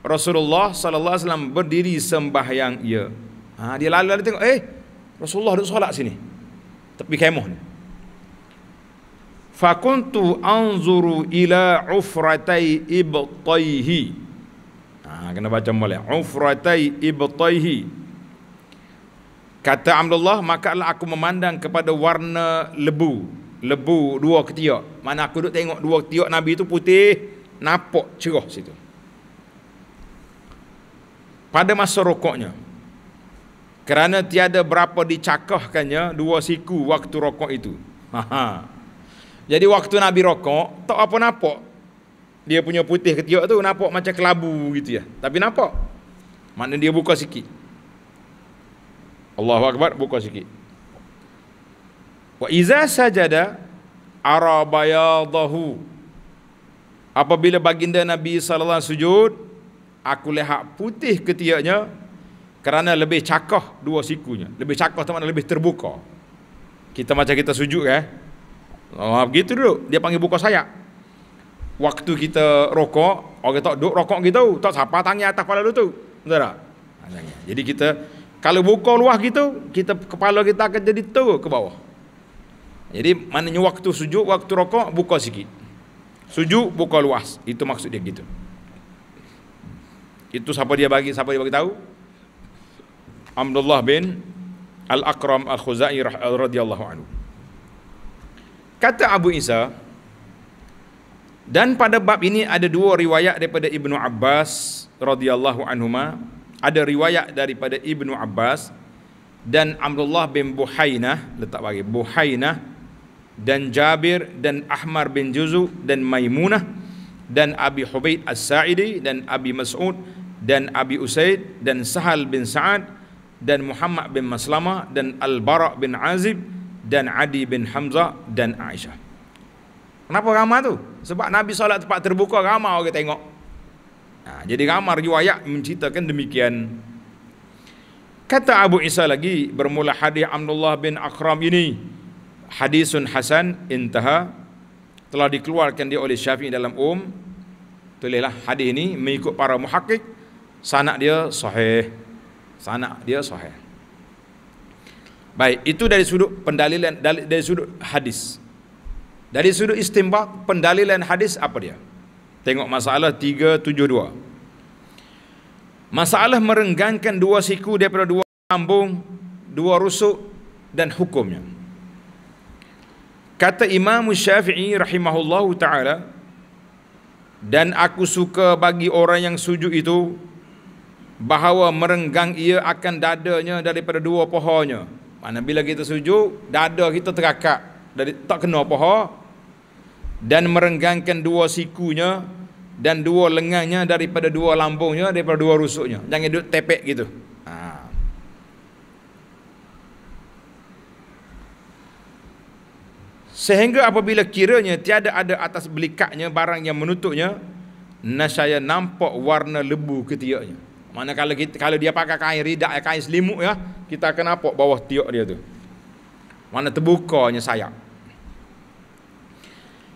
Rasulullah sallallahu alaihi wasallam berdiri sembahyang ia. Ha, dia lalu-lalu tengok, eh Rasulullah duduk solat sini. Tapi kemah ni fakuntu anzuru ila ufratai ibtaihi ha, kena baca boleh ufratai ibtaihi kata Abdullah maka aku memandang kepada warna lebu lebu dua ketiak mana aku duduk tengok dua ketiak Nabi tu putih nampak cerah situ pada masa rokoknya kerana tiada berapa dicakahkannya dua siku waktu rokok itu. Ha-ha. Jadi waktu Nabi rokok, tak apa nampak. Dia punya putih ketiak tu nampak macam kelabu gitu ya. Tapi nampak. Mana dia buka sikit. Allahu akbar buka sikit. Wa iza sajada ara bayadahu. Apabila baginda Nabi sallallahu alaihi wasallam sujud, aku lihat putih ketiaknya kerana lebih cakoh dua sikunya lebih cakah tu lebih terbuka kita macam kita sujud ke eh? oh, begitu duduk dia panggil buka sayap waktu kita rokok orang tak duduk rokok kita tak siapa tangi atas kepala lu tu betul tak ah, jadi kita kalau buka luah gitu kita kepala kita akan jadi tu ke bawah jadi maknanya waktu sujud waktu rokok buka sikit sujud buka luas itu maksud dia gitu itu siapa dia bagi siapa dia bagi tahu Abdullah bin Al-Aqram Al-Khuzai radhiyallahu anhu. Kata Abu Isa dan pada bab ini ada dua riwayat daripada Ibnu Abbas radhiyallahu anhuma, ada riwayat daripada Ibnu Abbas dan Abdullah bin Buhainah letak bagi Buhainah dan Jabir dan Ahmar bin Juzu dan Maimunah dan Abi Hubaid As-Sa'idi dan Abi Mas'ud dan Abi Usaid dan Sahal bin Sa'ad dan Muhammad bin Maslama dan Al-Bara bin Azib dan Adi bin Hamza dan Aisyah. Kenapa ramai tu? Sebab Nabi solat tempat terbuka ramai orang tengok. Ha, jadi ramai riwayat menceritakan demikian. Kata Abu Isa lagi bermula hadis Abdullah bin Akram ini hadisun hasan intaha telah dikeluarkan dia oleh Syafi'i dalam Um tulislah hadis ini mengikut para muhakkik sanad dia sahih Sana dia sahih baik itu dari sudut pendalilan dari, sudut hadis dari sudut istimbah pendalilan hadis apa dia tengok masalah 372 masalah merenggangkan dua siku daripada dua lambung dua rusuk dan hukumnya kata Imam Syafi'i rahimahullahu taala dan aku suka bagi orang yang sujud itu bahawa merenggang ia akan dadanya daripada dua pohonnya. Mana bila kita sujud, dada kita terakak dari tak kena poho dan merenggangkan dua sikunya dan dua lengannya daripada dua lambungnya daripada dua rusuknya. Jangan duduk tepek gitu. Ha. Sehingga apabila kiranya tiada ada atas belikatnya barang yang menutupnya, nasaya nampak warna lebu ketiaknya. Mana kalau kita, kalau dia pakai kain ridak ya kain selimut ya, kita akan apa bawah tiok dia tu. Mana terbukanya sayap.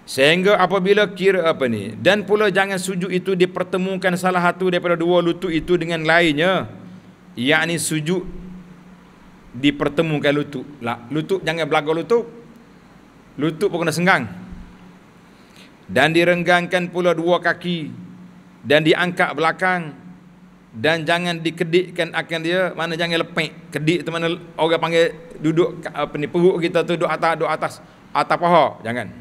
Sehingga apabila kira apa ni dan pula jangan sujud itu dipertemukan salah satu daripada dua lutut itu dengan lainnya yakni sujud dipertemukan lutut lah lutut jangan belagu lutut lutut pun kena senggang dan direnggangkan pula dua kaki dan diangkat belakang dan jangan dikedikkan akan dia mana jangan lepek kedik tu mana orang panggil duduk apa ni perut kita tu duduk atas duduk atas atas paha jangan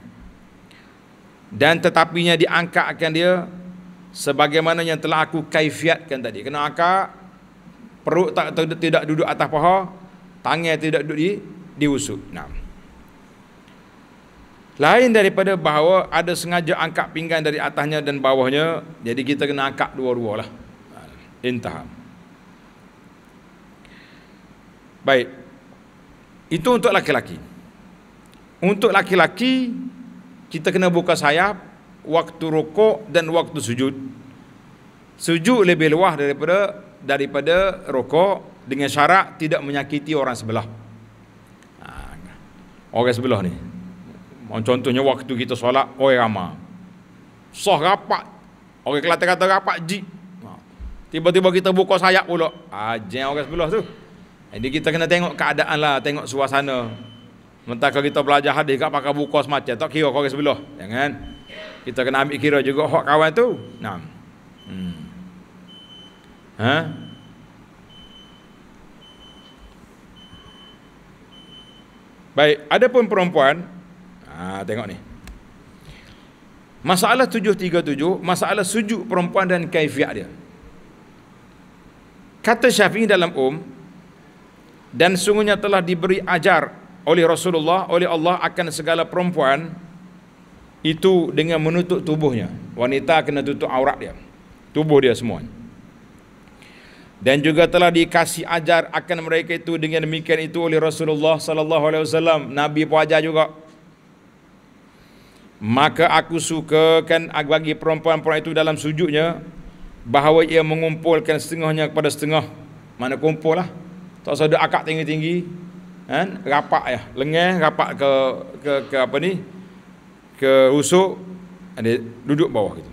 dan tetapinya diangkat akan dia sebagaimana yang telah aku kaifiatkan tadi kena angkat perut tak tidak duduk atas paha tangan tidak duduk di diusuk nah lain daripada bahawa ada sengaja angkat pinggan dari atasnya dan bawahnya jadi kita kena angkat dua-dualah Entah. Baik. Itu untuk laki-laki. Untuk laki-laki kita kena buka sayap waktu rokok dan waktu sujud. Sujud lebih luah daripada daripada rokok dengan syarat tidak menyakiti orang sebelah. Ha, orang sebelah ni. Contohnya waktu kita solat orang ramah. Sah rapat. Orang kelata kata rapat jik. Tiba-tiba kita buka sayap pula. Ajeng ah, orang sebelah tu. Jadi kita kena tengok keadaan lah. Tengok suasana. Mentah kalau kita belajar hadis kat pakai buka semacam. Tak kira orang sebelah. Jangan. Ya kita kena ambil kira juga hak kawan tu. Nah. Hmm. Ha? Baik, ada pun perempuan. Ha, tengok ni. Masalah 737, masalah sujud perempuan dan kaifiat dia. Kata Syafi'i dalam um dan sungguhnya telah diberi ajar oleh Rasulullah oleh Allah akan segala perempuan itu dengan menutup tubuhnya. Wanita kena tutup aurat dia. Tubuh dia semua. Dan juga telah dikasih ajar akan mereka itu dengan demikian itu oleh Rasulullah sallallahu alaihi wasallam. Nabi pun ajar juga. Maka aku sukakan bagi perempuan-perempuan itu dalam sujudnya bahawa ia mengumpulkan setengahnya kepada setengah mana kumpul lah tak usah ada akak tinggi-tinggi kan rapat ya lengah rapak ke ke ke apa ni ke rusuk ada duduk bawah gitu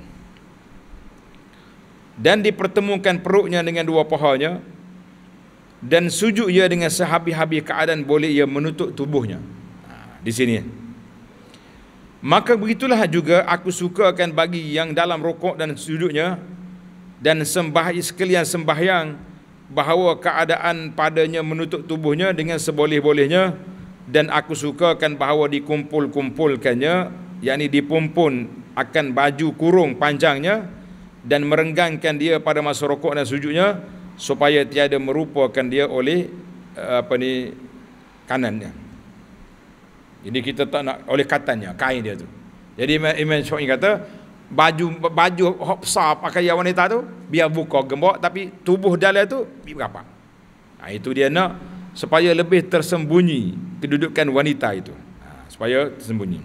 dan dipertemukan perutnya dengan dua pahanya dan sujud ia dengan sehabis-habis keadaan boleh ia menutup tubuhnya ha, di sini maka begitulah juga aku sukakan bagi yang dalam rokok dan sujudnya dan sembah sekalian sembahyang bahawa keadaan padanya menutup tubuhnya dengan seboleh-bolehnya dan aku sukakan bahawa dikumpul-kumpulkannya yakni dipumpun akan baju kurung panjangnya dan merenggangkan dia pada masa rokok dan sujudnya supaya tiada merupakan dia oleh eh, apa ni kanannya ini kita tak nak oleh katanya kain dia tu jadi Imam Syafi'i kata baju baju hopsa pakaian wanita tu biar buka gembok tapi tubuh dalam tu bi berapa nah, ha, itu dia nak supaya lebih tersembunyi kedudukan wanita itu ha, supaya tersembunyi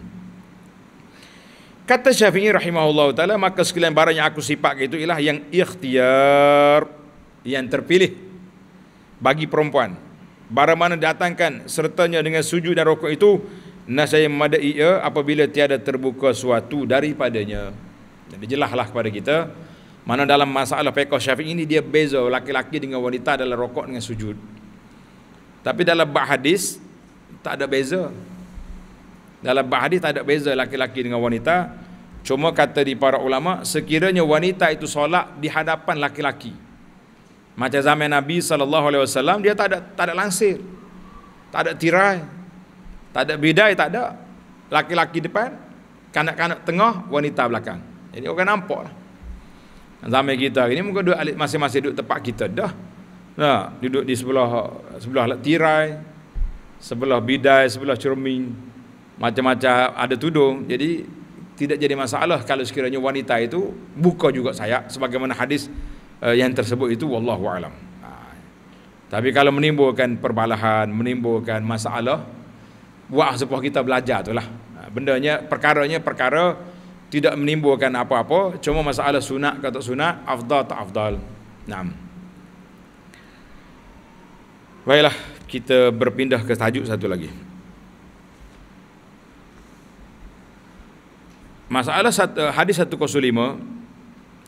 kata Syafi'i rahimahullah taala maka sekalian barang yang aku sifat itu ialah yang ikhtiar yang terpilih bagi perempuan barang mana datangkan sertanya dengan sujud dan rokok itu nasai madai apabila tiada terbuka suatu daripadanya dia jelahlah kepada kita mana dalam masalah fiqh syafi'i ini dia beza laki-laki dengan wanita dalam rokok dengan sujud. Tapi dalam bab hadis tak ada beza. Dalam bab hadis tak ada beza laki-laki dengan wanita. Cuma kata di para ulama sekiranya wanita itu solat di hadapan laki-laki. Macam zaman Nabi sallallahu alaihi wasallam dia tak ada tak ada langsir. Tak ada tirai. Tak ada bidai tak ada. Laki-laki depan, kanak-kanak tengah, wanita belakang. Jadi orang nampak lah. Zaman kita hari ni mungkin duduk masing-masing duduk tempat kita dah. Nah, duduk di sebelah sebelah tirai, sebelah bidai, sebelah cermin, macam-macam ada tudung. Jadi tidak jadi masalah kalau sekiranya wanita itu buka juga saya sebagaimana hadis uh, yang tersebut itu wallahu alam. Nah, ha. tapi kalau menimbulkan perbalahan, menimbulkan masalah, buah sebuah kita belajar itulah. Nah, ha, bendanya perkaranya perkara, -nya, perkara tidak menimbulkan apa-apa cuma masalah sunat kata sunat afdal tak afdal naam baiklah kita berpindah ke tajuk satu lagi masalah eh, hadis 105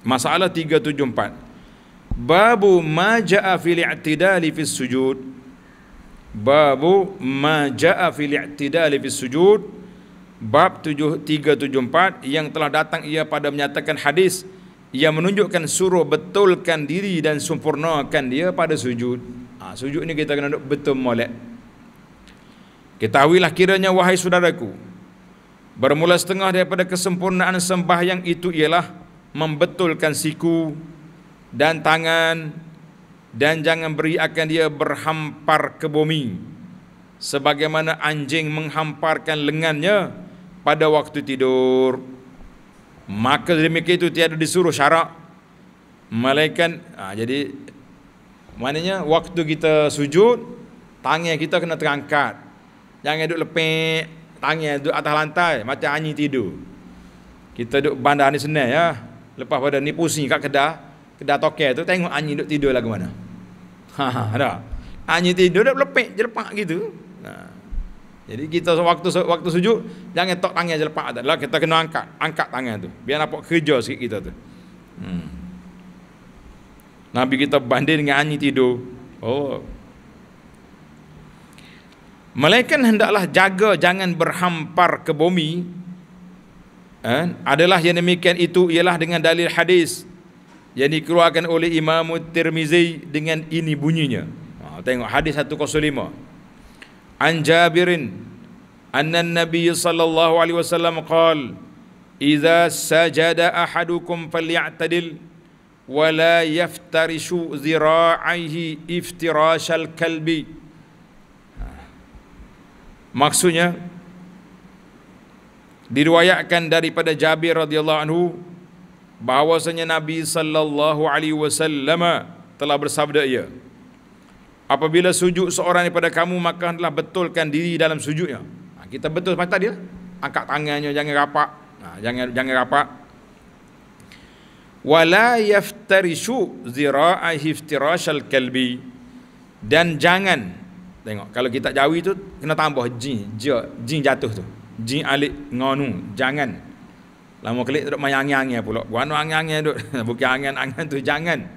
masalah 374 babu ma jaa fil i'tidali fis sujud babu ma jaa fil i'tidali fis sujud bab 7374 yang telah datang ia pada menyatakan hadis yang menunjukkan suruh betulkan diri dan sempurnakan dia pada sujud. Ha, sujud ini kita kena betul molek. Ketahuilah kiranya wahai saudaraku bermula setengah daripada kesempurnaan sembahyang itu ialah membetulkan siku dan tangan dan jangan beri akan dia berhampar ke bumi sebagaimana anjing menghamparkan lengannya pada waktu tidur maka demikian itu tiada disuruh syarak malaikat ha, jadi maknanya waktu kita sujud tangan kita kena terangkat jangan duduk lepek tangan duduk atas lantai macam anjing tidur kita duduk bandar ni senang ya lepas pada ni pusing kat kedah kedah tokek tu tengok anjing duduk tidur lagu mana ha ha ada anjing tidur duduk lepek je lepak gitu Nah. Jadi kita waktu waktu sujud jangan tok tangan je lepak tak lah, kita kena angkat, angkat tangan tu. Biar nampak kerja sikit kita tu. Hmm. Nabi kita banding dengan anjing tidur. Oh. Malaikat hendaklah jaga jangan berhampar ke bumi. Eh? adalah yang demikian itu ialah dengan dalil hadis yang dikeluarkan oleh Imam Tirmizi dengan ini bunyinya. Ha, tengok hadis 105. An عن جابر أن النبي صلى الله عليه وسلم قال إذا سجد أحدكم فليعتدل ولا يفترش ذراعيه افتراش الكلب maksudnya diriwayatkan daripada Jabir radhiyallahu anhu bahwasanya Nabi sallallahu alaihi wasallam telah bersabda ia Apabila sujud seorang daripada kamu maka hendaklah betulkan diri dalam sujudnya. Ha, kita betul macam tadi lah. Angkat tangannya jangan rapat. Ha, jangan jangan rapat. Wala yaftarishu zira'ahi iftirashal kalbi. Dan jangan tengok kalau kita jawi tu kena tambah jin jin jatuh tu. Jin alik ngonu jangan. Lama kelik duduk main angin-angin pula. Guano angin-angin duduk bukan angin-angin tu jangan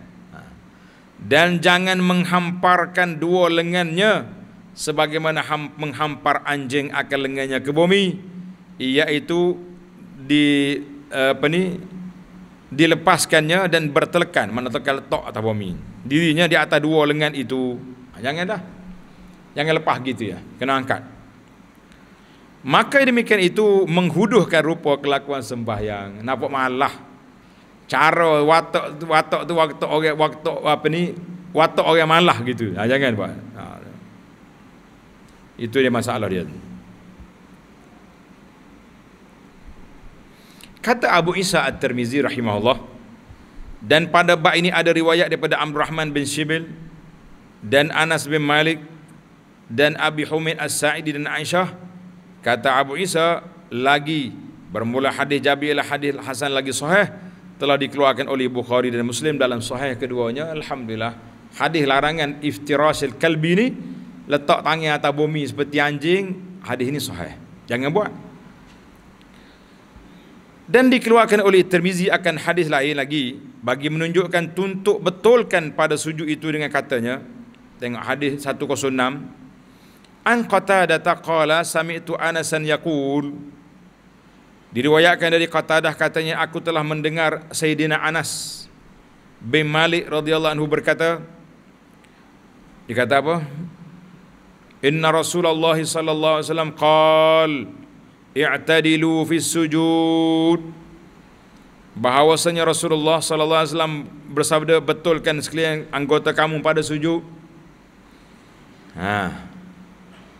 dan jangan menghamparkan dua lengannya sebagaimana menghampar anjing akan lengannya ke bumi iaitu di eh, apa ni dilepaskannya dan bertelekan mana tekal tok atas bumi dirinya di atas dua lengan itu ah, jangan dah jangan lepas gitu ya kena angkat maka demikian itu menghuduhkan rupa kelakuan sembahyang nampak malah cara watak watak tu waktu orang waktu apa ni watak orang malah gitu ha, jangan buat ha. itu dia masalah dia kata Abu Isa At-Tirmizi rahimahullah dan pada bab ini ada riwayat daripada Amr Rahman bin Shibil dan Anas bin Malik dan Abi Humaid As-Sa'idi dan Aisyah kata Abu Isa lagi bermula hadis Jabir al-Hadis lah, Hasan lagi sahih telah dikeluarkan oleh Bukhari dan Muslim dalam sahih keduanya alhamdulillah hadis larangan iftirasil kalbi ni letak tangan atas bumi seperti anjing hadis ini sahih jangan buat dan dikeluarkan oleh Tirmizi akan hadis lain lagi bagi menunjukkan tuntuk betulkan pada sujud itu dengan katanya tengok hadis 106 an qatada taqala sami'tu anasan yaqul Diriwayatkan dari Qatadah katanya aku telah mendengar Sayyidina Anas bin Malik radhiyallahu anhu berkata Dikata apa? Inna Rasulullah sallallahu alaihi wasallam qal i'tadilu fi sujud Bahawasanya Rasulullah sallallahu alaihi wasallam bersabda betulkan sekalian anggota kamu pada sujud. Ha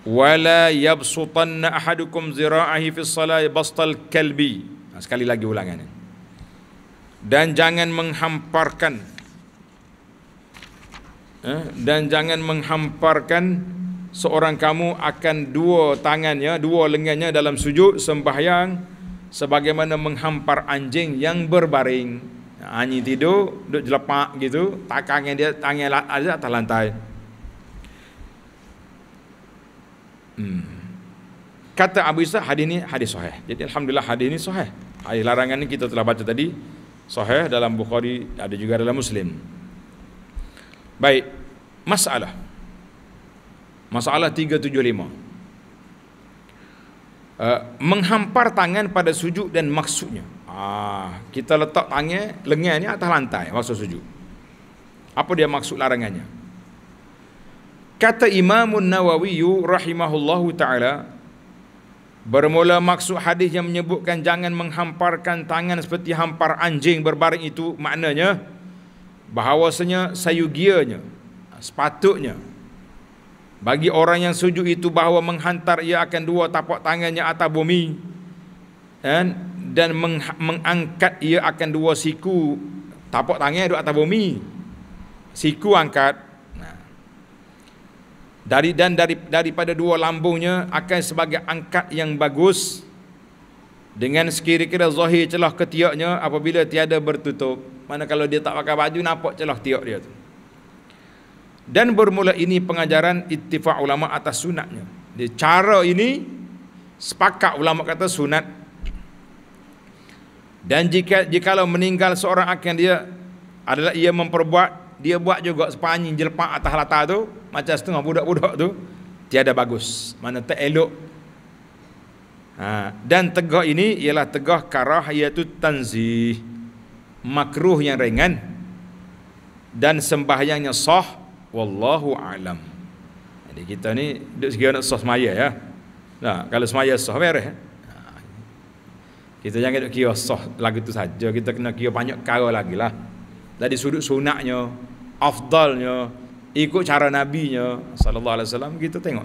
wala yabsutanna ahadukum zira'ahi fi salati bastal kalbi sekali lagi ulangannya dan jangan menghamparkan eh, dan jangan menghamparkan seorang kamu akan dua tangannya dua lengannya dalam sujud sembahyang sebagaimana menghampar anjing yang berbaring anjing tidur duduk jelepak gitu takangnya dia tangannya ada atas lantai Hmm. Kata Abu Isa hadis ini hadis sahih. Jadi alhamdulillah hadis ini sahih. Hadis larangan ini kita telah baca tadi sahih dalam Bukhari ada juga dalam Muslim. Baik. Masalah. Masalah 375. Uh, eh, menghampar tangan pada sujud dan maksudnya. Ah, kita letak tangan lengan ni atas lantai masa sujud. Apa dia maksud larangannya? Kata Imam Nawawi rahimahullahu taala bermula maksud hadis yang menyebutkan jangan menghamparkan tangan seperti hampar anjing berbaring itu maknanya bahawasanya sayugianya sepatutnya bagi orang yang sujud itu bahawa menghantar ia akan dua tapak tangannya atas bumi dan dan mengangkat ia akan dua siku tapak tangannya di atas bumi siku angkat dari dan dari daripada dua lambungnya akan sebagai angkat yang bagus dengan sekira-kira zahir celah ketiaknya apabila tiada bertutup mana kalau dia tak pakai baju nampak celah tiak dia tu dan bermula ini pengajaran ittifaq ulama atas sunatnya dia cara ini sepakat ulama kata sunat dan jika jikalau meninggal seorang akan dia adalah ia memperbuat dia buat juga sepanjang jelepak atas lata tu macam setengah budak-budak tu tiada bagus mana tak elok ha. dan tegah ini ialah tegah karah iaitu tanzih makruh yang ringan dan sembahyangnya sah wallahu alam jadi kita ni duduk segi nak sah semaya ya nah, kalau semaya sah beres ya? kita jangan duduk kira sah lagu tu saja kita kena kira banyak cara lagi lah dari sudut sunatnya, afdalnya ikut cara nabinya sallallahu alaihi wasallam kita tengok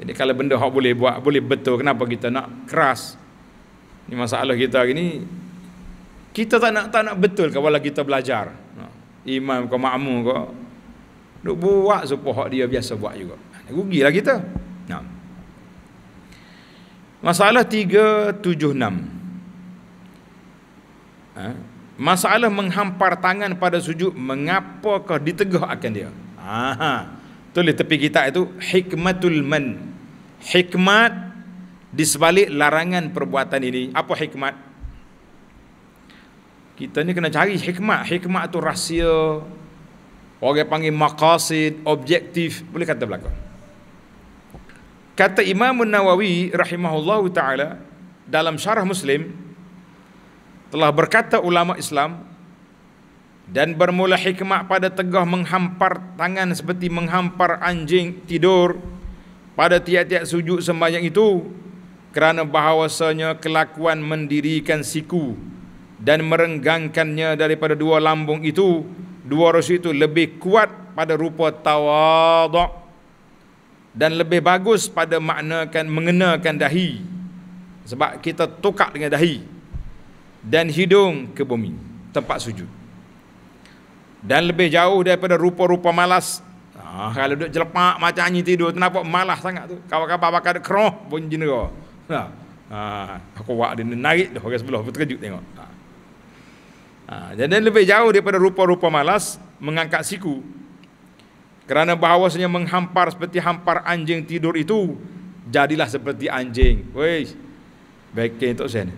jadi kalau benda hak boleh buat boleh betul kenapa kita nak keras Ini masalah kita hari ni kita tak nak tak nak betul kalau kita belajar ha, imam kau makmum kau duk buat supaya hak dia biasa buat juga ha, rugilah kita nah ha. masalah 376 ha? Masalah menghampar tangan pada sujud Mengapakah ditegah akan dia Aha. Tulis tepi kita itu Hikmatul man Hikmat Di sebalik larangan perbuatan ini Apa hikmat Kita ni kena cari hikmat Hikmat itu rahsia Orang panggil makasid Objektif Boleh kata belakang Kata Imam Nawawi Rahimahullah ta'ala Dalam syarah Muslim telah berkata ulama Islam dan bermula hikmah pada tegah menghampar tangan seperti menghampar anjing tidur pada tiap-tiap sujud sembahyang itu kerana bahawasanya kelakuan mendirikan siku dan merenggangkannya daripada dua lambung itu dua rasu itu lebih kuat pada rupa tawaduk dan lebih bagus pada maknakan mengenakan dahi sebab kita tukar dengan dahi dan hidung ke bumi tempat sujud dan lebih jauh daripada rupa-rupa malas ah, kalau duduk jelepak macam anjing tidur kenapa malas sangat tu kawan-kawan bapak ada keroh pun jenera ha. Ah, aku buat dia narik dah orang sebelah terkejut tengok ah. dan lebih jauh daripada rupa-rupa malas mengangkat siku kerana bahawasanya menghampar seperti hampar anjing tidur itu jadilah seperti anjing weh baik tok sen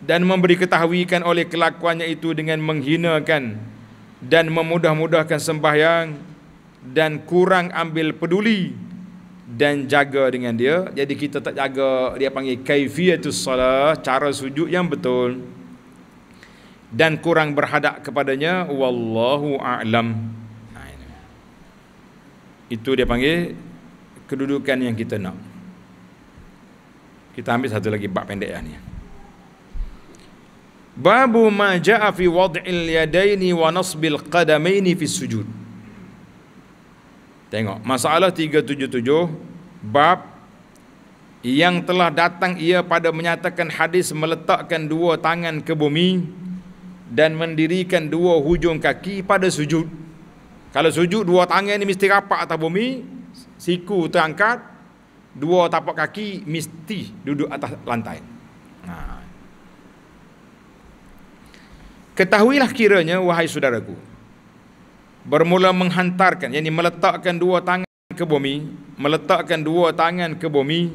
dan memberi ketahuikan oleh kelakuannya itu dengan menghinakan dan memudah-mudahkan sembahyang dan kurang ambil peduli dan jaga dengan dia jadi kita tak jaga dia panggil kaifiyatus salah cara sujud yang betul dan kurang berhadap kepadanya wallahu a'lam itu dia panggil kedudukan yang kita nak kita ambil satu lagi bab pendek yang lah ni Babu ma ja'a fi wad'il yadaini wa nasbil qadamaini fi sujud. Tengok masalah 377 bab yang telah datang ia pada menyatakan hadis meletakkan dua tangan ke bumi dan mendirikan dua hujung kaki pada sujud. Kalau sujud dua tangan ini mesti rapat atas bumi, siku terangkat, dua tapak kaki mesti duduk atas lantai. Ketahuilah kiranya wahai saudaraku bermula menghantarkan yakni meletakkan dua tangan ke bumi meletakkan dua tangan ke bumi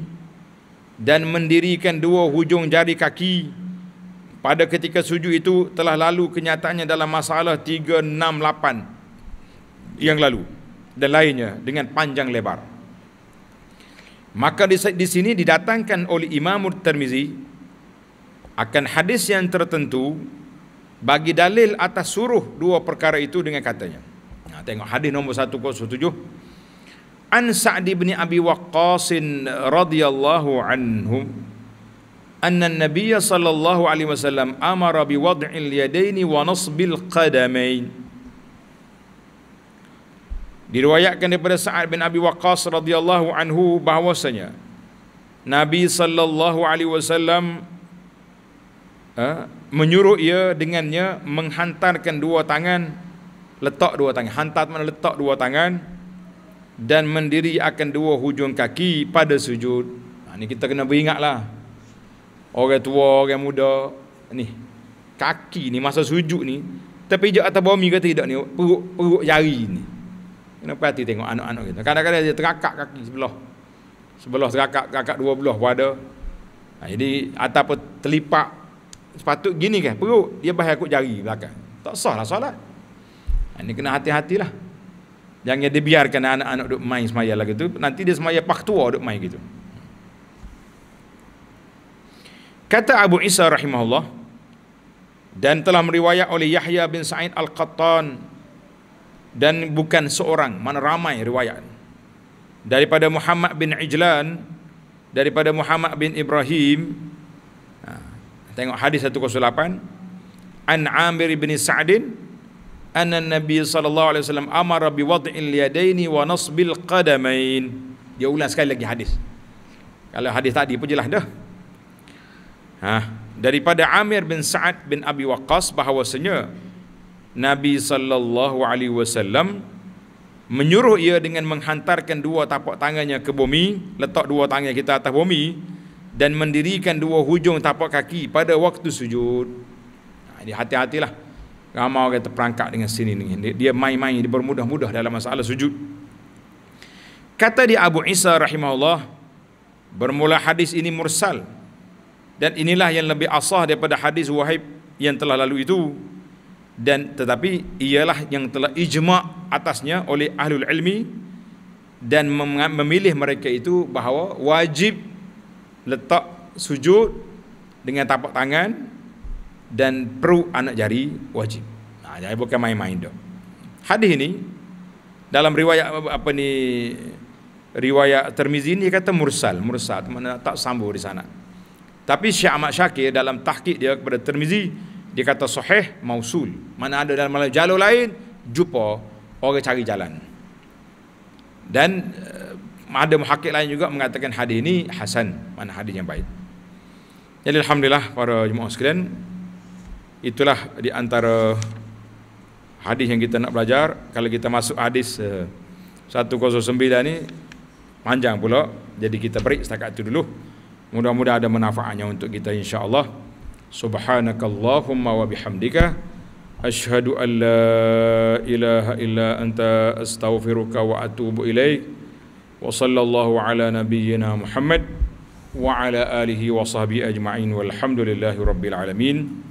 dan mendirikan dua hujung jari kaki pada ketika sujud itu telah lalu kenyataannya dalam masalah 368 yang lalu dan lainnya dengan panjang lebar maka di, sini didatangkan oleh Imam Tirmizi akan hadis yang tertentu bagi dalil atas suruh dua perkara itu dengan katanya. Nah, ha, tengok hadis nombor 107. An Sa'di bin Abi Waqqas radhiyallahu anhu anna an-nabiy sallallahu alaihi wasallam amara bi wad'il yadaini wa nasbil qadamain. Diriwayatkan daripada Sa'ad bin Abi Waqqas radhiyallahu anhu bahwasanya Nabi sallallahu alaihi wasallam Ha? menyuruh ia dengannya menghantarkan dua tangan letak dua tangan hantar mana letak dua tangan dan mendiri akan dua hujung kaki pada sujud nah, ha, ini kita kena lah orang tua orang muda ni kaki ni masa sujud ni tapi je atas bumi kata tidak ni perut perut jari ni kena perhati tengok anak-anak kita kadang-kadang dia terakak kaki sebelah sebelah terakak terakak dua belah pada nah, ha, jadi ataupun apa terlipat sepatut gini kan perut dia bahai aku jari belakang tak sah lah solat ini ha, kena hati-hatilah jangan dia biarkan anak-anak duk main semaya lagi tu nanti dia semaya paktua duk main gitu kata Abu Isa rahimahullah dan telah meriwayat oleh Yahya bin Sa'id Al-Qattan dan bukan seorang mana ramai riwayat daripada Muhammad bin Ijlan daripada Muhammad bin Ibrahim Tengok hadis 108 An Amir bin Sa'din anna Nabi sallallahu alaihi wasallam amara bi wad'il yadaini wa nasbil qadamain. Dia ulang sekali lagi hadis. Kalau hadis tadi pun jelas dah. Ha, daripada Amir bin Sa'ad bin Abi Waqqas bahawasanya Nabi sallallahu alaihi wasallam menyuruh ia dengan menghantarkan dua tapak tangannya ke bumi, letak dua tangan kita atas bumi, dan mendirikan dua hujung tapak kaki pada waktu sujud. Jadi ha, hati-hatilah. Ramai orang terperangkap dengan sini ni. Dia main-main, dia bermudah-mudah dalam masalah sujud. Kata di Abu Isa rahimahullah, bermula hadis ini mursal. Dan inilah yang lebih asah daripada hadis wahib yang telah lalu itu. Dan tetapi ialah yang telah ijma' atasnya oleh ahlul ilmi dan memilih mereka itu bahawa wajib letak sujud dengan tapak tangan dan peru anak jari wajib. Nah, ha, jadi bukan main-main dok. Hadis ini dalam riwayat apa ni riwayat Tirmizi ni kata mursal, mursal mana tak sambung di sana. Tapi Syekh Ahmad Syakir dalam tahqiq dia kepada Tirmizi dia kata sahih mausul. Mana ada dalam jalur lain jumpa orang cari jalan. Dan eh, ada muhakik lain juga mengatakan hadis ini hasan mana hadis yang baik jadi alhamdulillah para jemaah sekalian itulah di antara hadis yang kita nak belajar kalau kita masuk hadis 109 eh, ini panjang pula jadi kita break setakat itu dulu mudah-mudahan ada manfaatnya untuk kita insyaallah subhanakallahumma wa bihamdika ashhadu an ilaha illa anta astaghfiruka wa atubu ilaik وصلى الله على نبينا محمد وعلى اله وصحبه اجمعين والحمد لله رب العالمين